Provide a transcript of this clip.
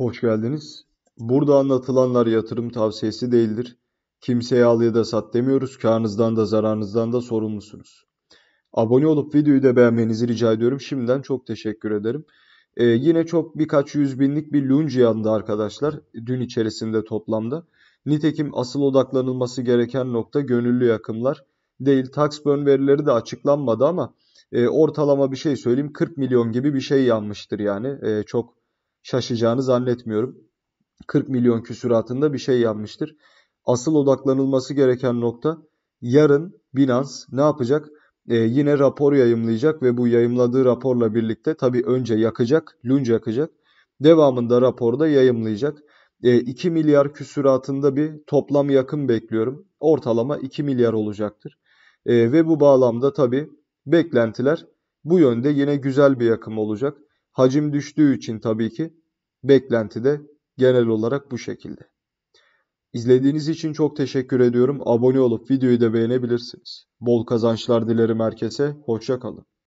Hoş geldiniz. Burada anlatılanlar yatırım tavsiyesi değildir. Kimseye al ya da sat demiyoruz. Karnınızdan da zararınızdan da sorumlusunuz. Abone olup videoyu da beğenmenizi rica ediyorum. Şimdiden çok teşekkür ederim. Ee, yine çok birkaç yüz binlik bir lunge yandı arkadaşlar. Dün içerisinde toplamda. Nitekim asıl odaklanılması gereken nokta gönüllü yakımlar değil. Tax burn verileri de açıklanmadı ama e, ortalama bir şey söyleyeyim 40 milyon gibi bir şey yanmıştır yani. E, çok şaşacağını zannetmiyorum. 40 milyon küsuratında bir şey yapmıştır. Asıl odaklanılması gereken nokta yarın Binance ne yapacak? Ee, yine rapor yayımlayacak ve bu yayımladığı raporla birlikte tabi önce yakacak, lunge yakacak. Devamında raporda yayımlayacak. Ee, 2 milyar küsuratında bir toplam yakın bekliyorum. Ortalama 2 milyar olacaktır. Ee, ve bu bağlamda tabi beklentiler bu yönde yine güzel bir yakım olacak. Hacim düştüğü için tabii ki beklenti de genel olarak bu şekilde. İzlediğiniz için çok teşekkür ediyorum. Abone olup videoyu da beğenebilirsiniz. Bol kazançlar dilerim herkese. Hoşça kalın.